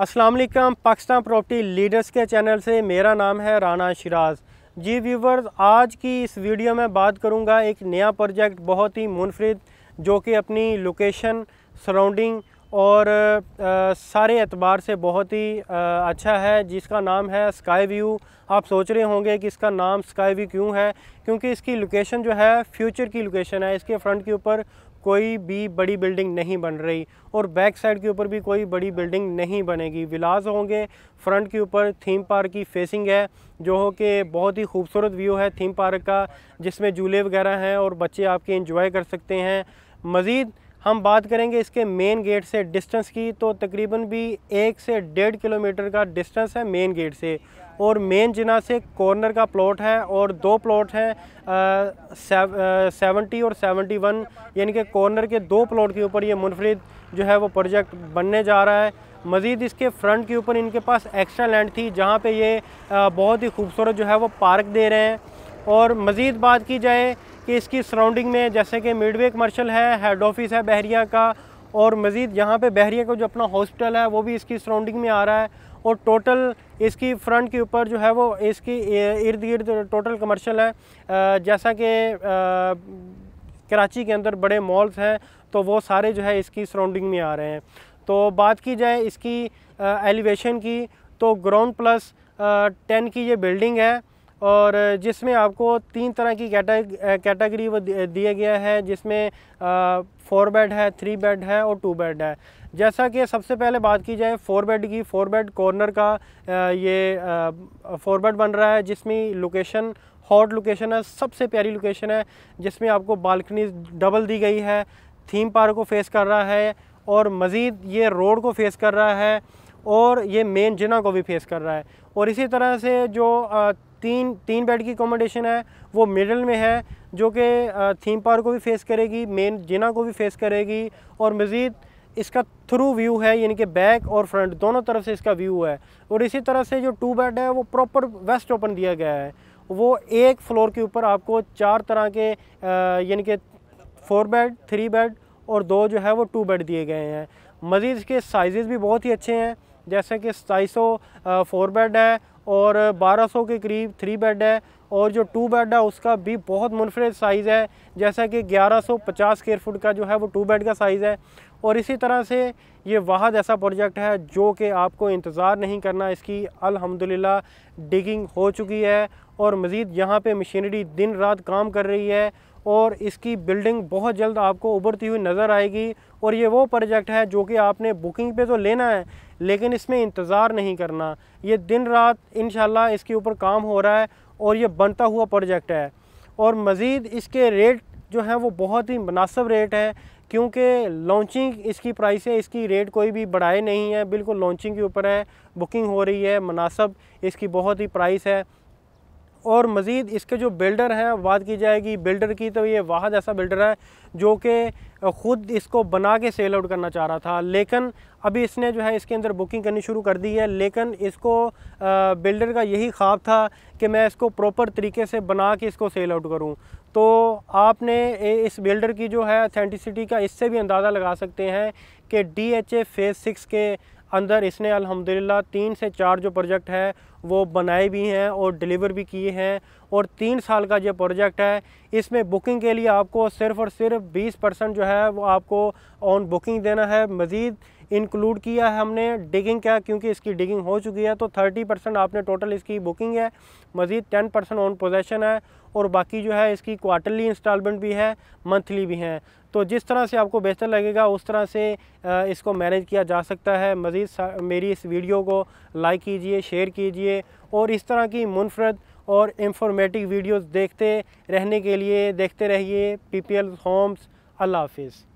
Aslam Pakistan property leaders के channel से मेरा नाम है राना शराज जी व्यूवर्स आज की इस वीडियो में बात करूंगा एक नया प्रोजेक्ट बहुत ही मुनफरद जो कि अपनी लोकेशन सराउंडिंग और आ, सारे एतबार से बहुत ही आ, अच्छा है जिसका नाम है स्काई व्यू आप सोच रहे होंगे कि इसका नाम स्काई व्यू क्यों है क्योंकि इसकी लोकेशन जो है फ्यूचर की लोकेशन है इसके फ्रंट के ऊपर कोई भी बड़ी बिल्डिंग नहीं बन रही और बैक साइड के ऊपर भी कोई बड़ी बिल्डिंग नहीं बनेगी विलाज होंगे फ्रंट के ऊपर थीम पार्क की फेसिंग है जो हो कि बहुत ही खूबसूरत व्यू है थीम पार्क का जिसमें झूले वगैरह हैं और बच्चे आपके इंजॉय कर सकते हैं मज़ीद हम बात करेंगे इसके मेन गेट से डिस्टेंस की तो तकरीबन भी एक से डेढ़ किलोमीटर का डिस्टेंस है मेन गेट से और मेन जिना से कॉर्नर का प्लॉट है और दो प्लॉट हैं सेवेंटी और सेवेंटी वन यानी कि कॉर्नर के दो प्लॉट के ऊपर ये मुनफरद जो है वो प्रोजेक्ट बनने जा रहा है मज़ीद इसके फ्रंट के ऊपर इनके पास एक्स्ट्रा लैंड थी जहाँ पे ये बहुत ही खूबसूरत जो है वो पार्क दे रहे हैं और मज़ीद बात की जाए कि इसकी सराउंडिंग में जैसे कि मिडवे कमर्शल है हेड ऑफिस है बहरिया का और मज़ीद यहाँ पे बहरिया का जो अपना हॉस्पिटल है वो भी इसकी सराउंडिंग में आ रहा है और टोटल इसकी फ्रंट के ऊपर जो है वो इसकी इर्द गिर्द टोटल कमर्शल है जैसा कि कराची के अंदर बड़े मॉल्स हैं तो वो सारे जो है इसकी सराउंडिंग में आ रहे हैं तो बात की जाए इसकी एलिवेशन की तो ग्राउंड प्लस टेन की ये बिल्डिंग है और जिसमें आपको तीन तरह की कैटेगरी वो दिया गया है जिसमें फोर बेड है थ्री बेड है और टू बेड है जैसा कि सबसे पहले बात की जाए फोर बेड की फोर बेड कॉर्नर का ये फोर बेड बन रहा है जिसमें लोकेशन हॉट लोकेशन है सबसे प्यारी लोकेशन है जिसमें आपको बालकनी डबल दी गई है थीम पार्क को फेस कर रहा है और मज़ीद ये रोड को फेस कर रहा है और ये मेन जिना को भी फेस कर रहा है और इसी तरह से जो तीन तीन बेड की अकोमोडेशन है वो मिडल में है जो कि थीम पार्क को भी फेस करेगी मेन जिना को भी फेस करेगी और मज़ीद इसका थ्रू व्यू है यानी कि बैक और फ्रंट दोनों तरफ से इसका व्यू है और इसी तरह से जो टू बेड है वो प्रॉपर वेस्ट ओपन दिया गया है वो एक फ्लोर के ऊपर आपको चार तरह के यानी कि फोर बेड थ्री बेड और दो जो है वो टू बेड दिए गए हैं मज़ीद इसके साइज़ भी बहुत ही अच्छे हैं जैसे कि सताई सौ फोर बेड है और 1200 के करीब थ्री बेड है और जो टू बेड है उसका भी बहुत मुनफरद साइज़ है जैसा कि 1150 स्क्वेयर फुट का जो है वो टू बेड का साइज़ है और इसी तरह से ये वाहद ऐसा प्रोजेक्ट है जो कि आपको इंतज़ार नहीं करना इसकी अल्हम्दुलिल्लाह डिगिंग हो चुकी है और मज़ीद यहाँ पे मशीनरी दिन रात काम कर रही है और इसकी बिल्डिंग बहुत जल्द आपको उभरती हुई नज़र आएगी और ये वो प्रोजेक्ट है जो कि आपने बुकिंग पे तो लेना है लेकिन इसमें इंतज़ार नहीं करना ये दिन रात इन इसके ऊपर काम हो रहा है और ये बनता हुआ प्रोजेक्ट है और मज़ीद इसके रेट जो है वो बहुत ही मुनासब रेट है क्योंकि लॉन्चिंग इसकी प्राइस है इसकी रेट कोई भी बढ़ाए नहीं है बिल्कुल लॉन्चिंग के ऊपर है बुकिंग हो रही है मुनासब इसकी बहुत ही प्राइस है और मज़ीद इसके जो बिल्डर हैं बात की जाएगी बिल्डर की तो ये वाहद ऐसा बिल्डर है जो कि ख़ुद इसको बना के सेल आउट करना चाह रहा था लेकिन अभी इसने जो है इसके अंदर बुकिंग करनी शुरू कर दी है लेकिन इसको बिल्डर का यही ख्वाब था कि मैं इसको प्रॉपर तरीके से बना के इसको सेल आउट करूं तो आपने इस बिल्डर की जो है अथेंटिसिटी का इससे भी अंदाज़ा लगा सकते हैं कि D H A phase six के अंदर इसने अल्हम्दुलिल्लाह तीन से चार जो प्रोजेक्ट है वो बनाए भी हैं और डिलीवर भी किए हैं और तीन साल का जो प्रोजेक्ट है इसमें बुकिंग के लिए आपको सिर्फ़ और सिर्फ बीस परसेंट जो है वो आपको ऑन बुकिंग देना है मज़ीद इंक्लूड किया है हमने डिगिंग क्या क्योंकि इसकी डिगिंग हो चुकी है तो थर्टी परसेंट आपने टोटल इसकी बुकिंग है मज़ीद टेन परसेंट ऑन पोजेशन है और बाकी जो है इसकी क्वार्टरली इंस्टॉलमेंट भी है मंथली भी हैं तो जिस तरह से आपको बेहतर लगेगा उस तरह से इसको मैनेज किया जा सकता है मज़ीद मेरी इस वीडियो को लाइक कीजिए शेयर कीजिए और इस तरह की मुनफरद और इंफॉर्मेटिव वीडियोस देखते रहने के लिए देखते रहिए पीपीएल होम्स अल्लाह हाफिज़